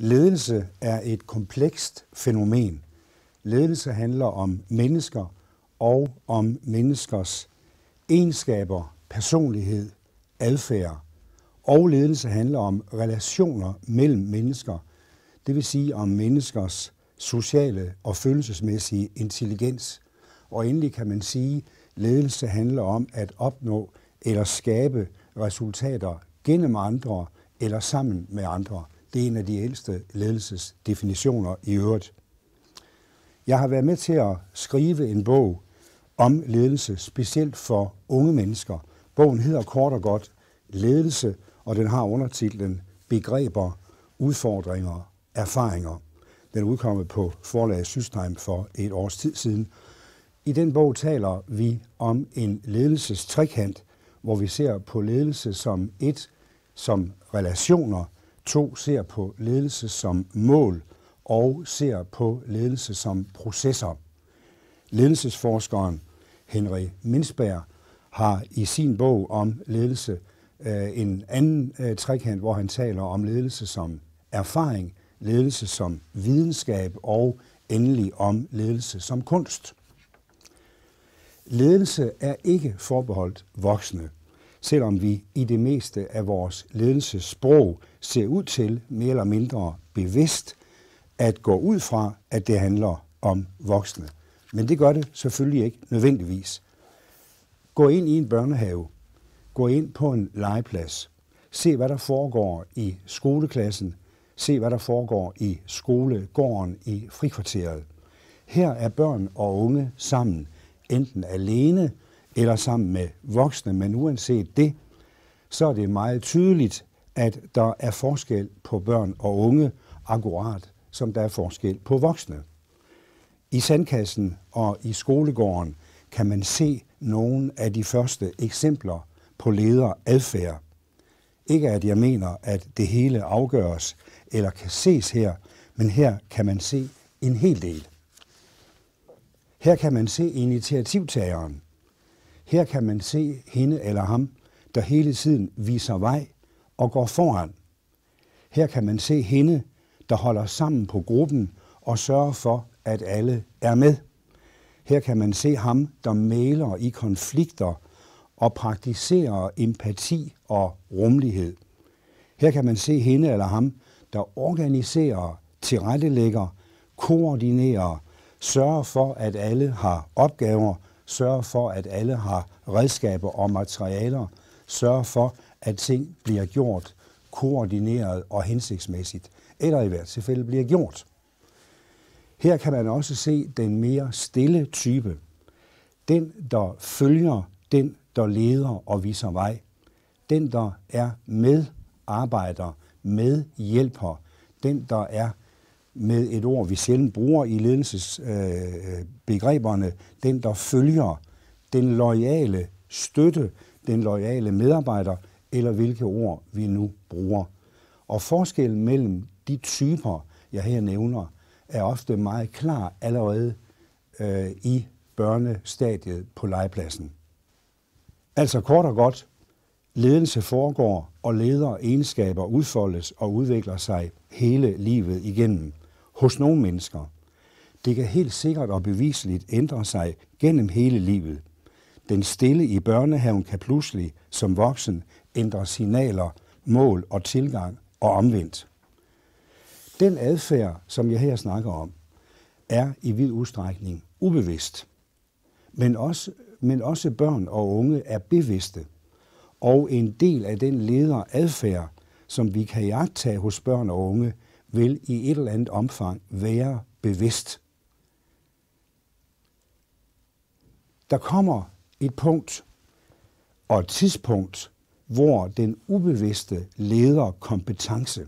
Ledelse er et komplekst fænomen. Ledelse handler om mennesker og om menneskers egenskaber, personlighed, adfærd. Og ledelse handler om relationer mellem mennesker, det vil sige om menneskers sociale og følelsesmæssige intelligens. Og endelig kan man sige, at ledelse handler om at opnå eller skabe resultater gennem andre eller sammen med andre. Det er en af de ældste ledelsesdefinitioner i øvrigt. Jeg har været med til at skrive en bog om ledelse, specielt for unge mennesker. Bogen hedder kort og godt Ledelse, og den har undertitlen Begreber, udfordringer, erfaringer. Den er udkommet på forlaget Systheim for et års tid siden. I den bog taler vi om en ledelsestrikant, hvor vi ser på ledelse som et, som relationer, 2 ser på ledelse som mål og ser på ledelse som processer. Ledelsesforskeren Henry Minsberg har i sin bog om ledelse øh, en anden øh, trekant, hvor han taler om ledelse som erfaring, ledelse som videnskab og endelig om ledelse som kunst. Ledelse er ikke forbeholdt voksne selvom vi i det meste af vores ledelsessprog ser ud til mere eller mindre bevidst at gå ud fra, at det handler om voksne. Men det gør det selvfølgelig ikke nødvendigvis. Gå ind i en børnehave. Gå ind på en legeplads. Se, hvad der foregår i skoleklassen. Se, hvad der foregår i skolegården i frikvarteret. Her er børn og unge sammen, enten alene, eller sammen med voksne, men uanset det, så er det meget tydeligt, at der er forskel på børn og unge, akkurat som der er forskel på voksne. I sandkassen og i skolegården kan man se nogle af de første eksempler på lederadfærd. Ikke at jeg mener, at det hele afgøres eller kan ses her, men her kan man se en hel del. Her kan man se initiativtageren, her kan man se hende eller ham, der hele tiden viser vej og går foran. Her kan man se hende, der holder sammen på gruppen og sørger for, at alle er med. Her kan man se ham, der maler i konflikter og praktiserer empati og rummelighed. Her kan man se hende eller ham, der organiserer, tilrettelægger, koordinerer, sørger for, at alle har opgaver, sørge for, at alle har redskaber og materialer, sørge for, at ting bliver gjort koordineret og hensigtsmæssigt, eller i hvert tilfælde bliver gjort. Her kan man også se den mere stille type. Den, der følger, den, der leder og viser vej. Den, der er medarbejder, medhjælper. Den, der er med et ord, vi sjældent bruger i ledelsesbegreberne, øh, øh, den der følger, den lojale støtte, den lojale medarbejder, eller hvilke ord vi nu bruger. Og forskellen mellem de typer, jeg her nævner, er ofte meget klar allerede øh, i børnestadiet på legepladsen. Altså kort og godt, ledelse foregår, og leder egenskaber udfoldes og udvikler sig hele livet igennem hos nogle mennesker. Det kan helt sikkert og beviseligt ændre sig gennem hele livet. Den stille i børnehaven kan pludselig, som voksen, ændre signaler, mål og tilgang og omvendt. Den adfærd, som jeg her snakker om, er i vid udstrækning ubevidst. Men også, men også børn og unge er bevidste. Og en del af den adfærd, som vi kan jagtage hos børn og unge, vil i et eller andet omfang være bevidst. Der kommer et punkt og et tidspunkt, hvor den ubevidste lederkompetence kompetence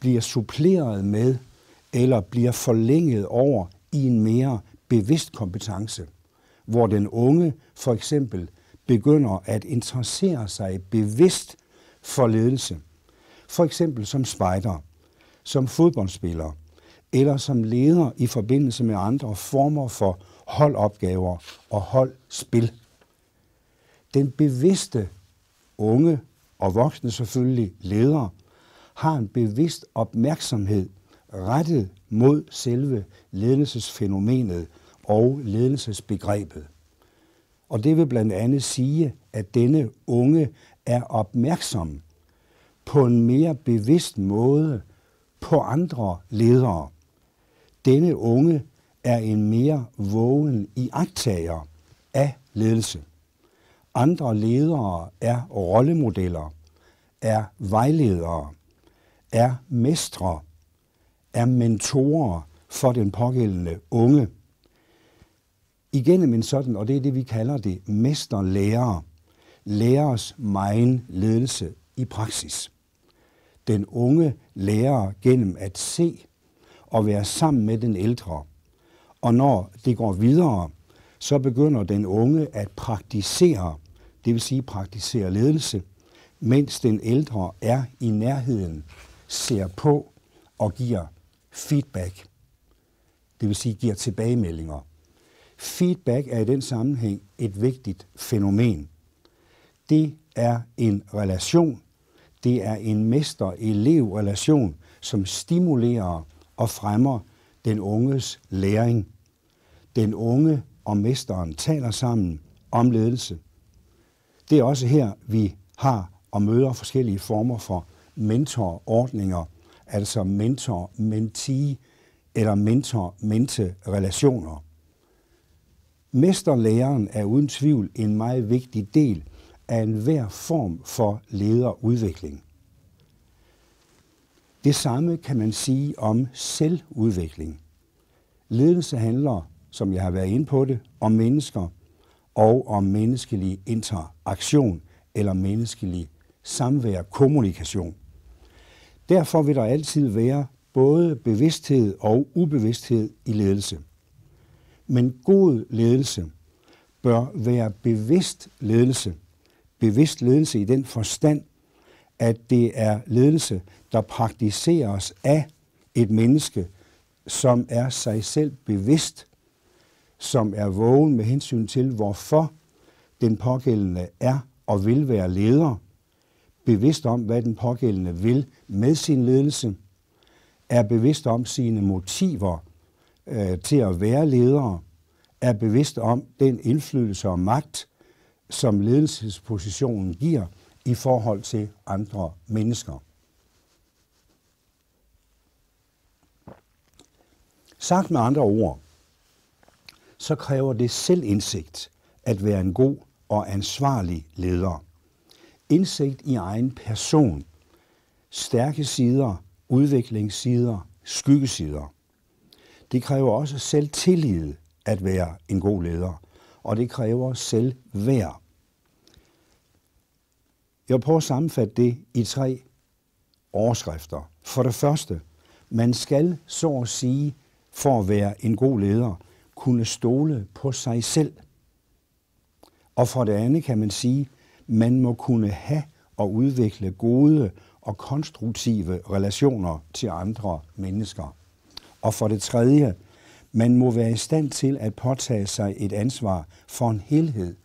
bliver suppleret med eller bliver forlænget over i en mere bevidst kompetence, hvor den unge for eksempel begynder at interessere sig bevidst for ledelse. For eksempel som spejder som fodboldspiller eller som leder i forbindelse med andre former for holdopgaver og holdspil. Den bevidste unge og voksne selvfølgelig leder har en bevidst opmærksomhed rettet mod selve ledelsesfænomenet og ledelsesbegrebet. Og det vil blandt andet sige, at denne unge er opmærksom på en mere bevidst måde på andre ledere. Denne unge er en mere vågen iagtager af ledelse. Andre ledere er rollemodeller, er vejledere, er mestre, er mentorer for den pågældende unge. Igennem en sådan, og det er det, vi kalder det, mesterlærer, lærers megen ledelse i praksis den unge lærer gennem at se og være sammen med den ældre. Og når det går videre, så begynder den unge at praktisere, det vil sige praktisere ledelse, mens den ældre er i nærheden, ser på og giver feedback. Det vil sige giver tilbagemeldinger. Feedback er i den sammenhæng et vigtigt fænomen. Det er en relation det er en mester-elev-relation, som stimulerer og fremmer den unges læring. Den unge og mesteren taler sammen om ledelse. Det er også her, vi har og møder forskellige former for mentorordninger, altså mentor-mentee eller mentor-mente-relationer. Mesterlæreren er uden tvivl en meget vigtig del af enhver form for lederudvikling. Det samme kan man sige om selvudvikling. Ledelse handler, som jeg har været inde på det, om mennesker og om menneskelig interaktion eller menneskelig samvær, kommunikation. Derfor vil der altid være både bevidsthed og ubevidsthed i ledelse. Men god ledelse bør være bevidst ledelse, bevidst ledelse i den forstand, at det er ledelse, der praktiseres af et menneske, som er sig selv bevidst, som er vågen med hensyn til, hvorfor den pågældende er og vil være leder, bevidst om, hvad den pågældende vil med sin ledelse, er bevidst om sine motiver øh, til at være ledere, er bevidst om den indflydelse og magt, som ledelsespositionen giver i forhold til andre mennesker. Sagt med andre ord, så kræver det selvindsigt at være en god og ansvarlig leder. Indsigt i egen person, stærke sider, udviklingssider, skyggesider. Det kræver også selvtillid at være en god leder, og det kræver selvværd. Jeg vil prøve at sammenfatte det i tre overskrifter. For det første, man skal så at sige, for at være en god leder, kunne stole på sig selv. Og for det andet kan man sige, man må kunne have og udvikle gode og konstruktive relationer til andre mennesker. Og for det tredje, man må være i stand til at påtage sig et ansvar for en helhed,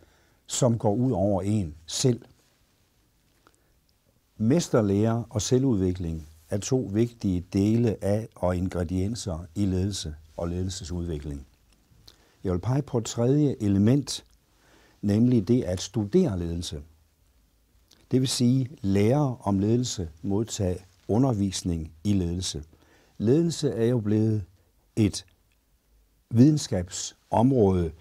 som går ud over en selv. Mesterlære og selvudvikling er to vigtige dele af og ingredienser i ledelse og ledelsesudvikling. Jeg vil pege på et tredje element, nemlig det at studere ledelse. Det vil sige lære om ledelse, modtage undervisning i ledelse. Ledelse er jo blevet et videnskabsområde,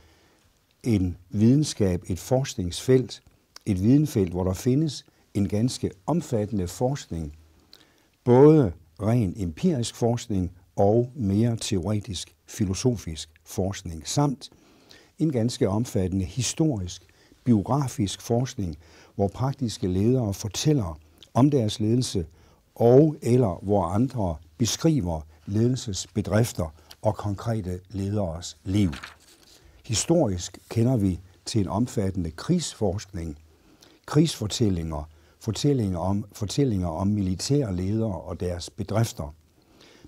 en videnskab, et forskningsfelt, et videnfelt, hvor der findes en ganske omfattende forskning, både ren empirisk forskning og mere teoretisk filosofisk forskning, samt en ganske omfattende historisk, biografisk forskning, hvor praktiske ledere fortæller om deres ledelse, og eller hvor andre beskriver ledelsesbedrifter og konkrete lederes liv. Historisk kender vi til en omfattende krigsforskning, krigsfortællinger, fortællinger om, fortællinger om militære ledere og deres bedrifter,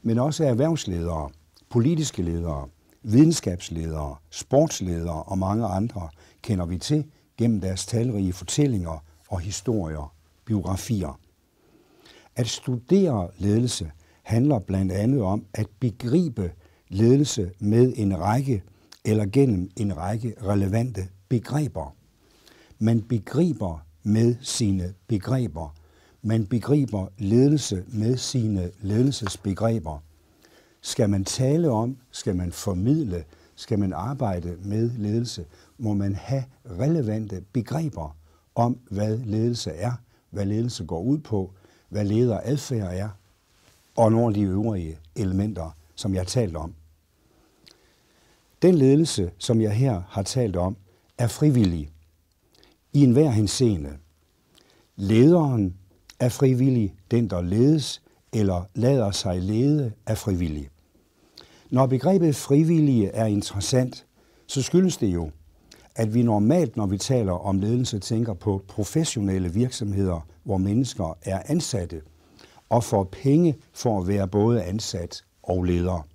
men også erhvervsledere, politiske ledere, videnskabsledere, sportsledere og mange andre kender vi til gennem deres talrige fortællinger og historier, biografier. At studere ledelse handler blandt andet om at begribe ledelse med en række eller gennem en række relevante begreber. Man begriber med sine begreber. Man begriber ledelse med sine ledelsesbegreber. Skal man tale om, skal man formidle, skal man arbejde med ledelse, må man have relevante begreber om, hvad ledelse er, hvad ledelse går ud på, hvad lederadfærd er, og nogle af de øvrige elementer, som jeg har talt om. Den ledelse, som jeg her har talt om, er frivillig i enhver henseende. Lederen er frivillig, den der ledes eller lader sig lede er frivillig. Når begrebet frivillige er interessant, så skyldes det jo, at vi normalt, når vi taler om ledelse, tænker på professionelle virksomheder, hvor mennesker er ansatte og får penge for at være både ansat og leder.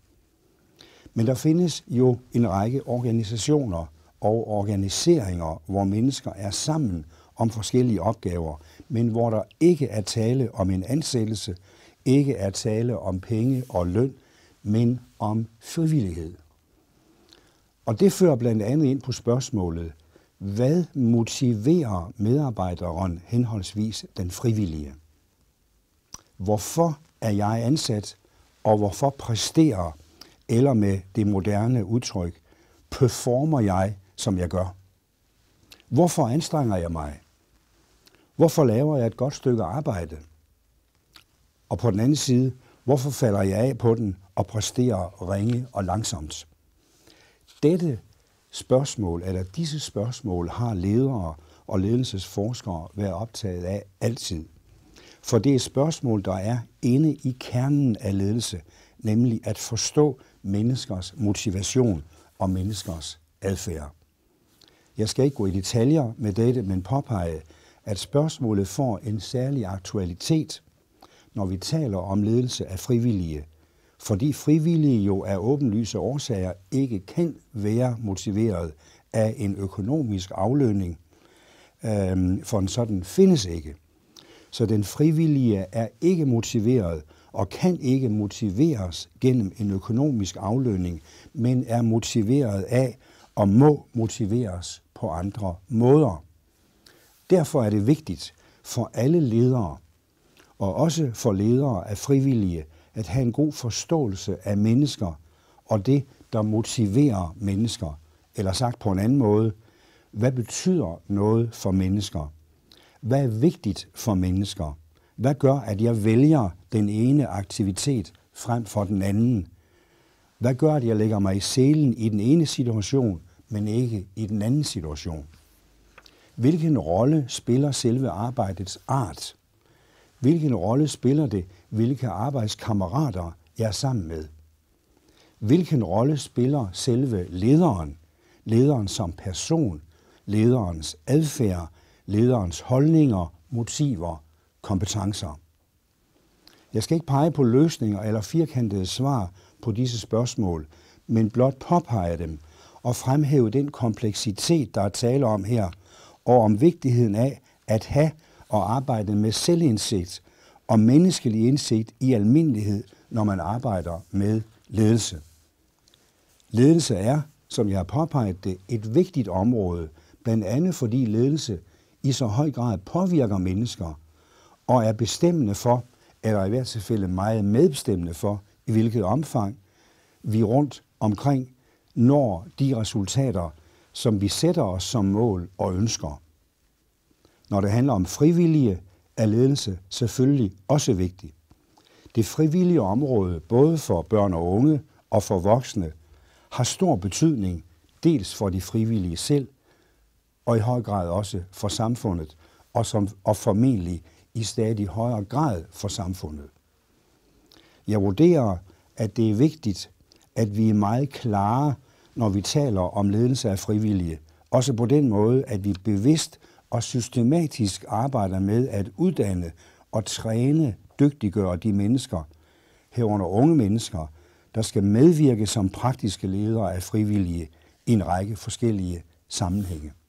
Men der findes jo en række organisationer, og organiseringer, hvor mennesker er sammen om forskellige opgaver, men hvor der ikke er tale om en ansættelse, ikke er tale om penge og løn, men om frivillighed. Og det fører blandt andet ind på spørgsmålet, hvad motiverer medarbejderen henholdsvis den frivillige? Hvorfor er jeg ansat, og hvorfor præsterer, eller med det moderne udtryk, performer jeg som jeg gør? Hvorfor anstrenger jeg mig? Hvorfor laver jeg et godt stykke arbejde? Og på den anden side, hvorfor falder jeg af på den og præsterer ringe og langsomt? Dette spørgsmål, eller disse spørgsmål, har ledere og ledelsesforskere været optaget af altid. For det er et spørgsmål, der er inde i kernen af ledelse, nemlig at forstå menneskers motivation og menneskers adfærd. Jeg skal ikke gå i detaljer med dette, men påpege, at spørgsmålet får en særlig aktualitet, når vi taler om ledelse af frivillige, fordi frivillige jo af åbenlyse årsager ikke kan være motiveret af en økonomisk aflønning, øhm, for en sådan findes ikke. Så den frivillige er ikke motiveret og kan ikke motiveres gennem en økonomisk aflønning, men er motiveret af og må motiveres på andre måder. Derfor er det vigtigt for alle ledere, og også for ledere af frivillige, at have en god forståelse af mennesker og det, der motiverer mennesker. Eller sagt på en anden måde, hvad betyder noget for mennesker? Hvad er vigtigt for mennesker? Hvad gør, at jeg vælger den ene aktivitet frem for den anden? Hvad gør, at jeg lægger mig i selen i den ene situation men ikke i den anden situation. Hvilken rolle spiller selve arbejdets art? Hvilken rolle spiller det, hvilke arbejdskammerater jeg er sammen med? Hvilken rolle spiller selve lederen? Lederen som person, lederens adfærd, lederens holdninger, motiver, kompetencer. Jeg skal ikke pege på løsninger eller firkantede svar på disse spørgsmål, men blot påpege dem – og fremhæve den kompleksitet, der er tale om her, og om vigtigheden af at have og arbejde med selvindsigt og menneskelig indsigt i almindelighed, når man arbejder med ledelse. Ledelse er, som jeg har påpeget det, et vigtigt område, blandt andet fordi ledelse i så høj grad påvirker mennesker og er bestemmende for, eller i hvert tilfælde meget medbestemmende for, i hvilket omfang vi rundt omkring når de resultater, som vi sætter os som mål og ønsker. Når det handler om frivillige, er ledelse selvfølgelig også vigtig. Det frivillige område, både for børn og unge og for voksne, har stor betydning dels for de frivillige selv, og i høj grad også for samfundet, og, som, og formentlig i stadig højere grad for samfundet. Jeg vurderer, at det er vigtigt, at vi er meget klare når vi taler om ledelse af frivillige. Også på den måde, at vi bevidst og systematisk arbejder med at uddanne og træne, dygtiggøre de mennesker, herunder unge mennesker, der skal medvirke som praktiske ledere af frivillige i en række forskellige sammenhænge.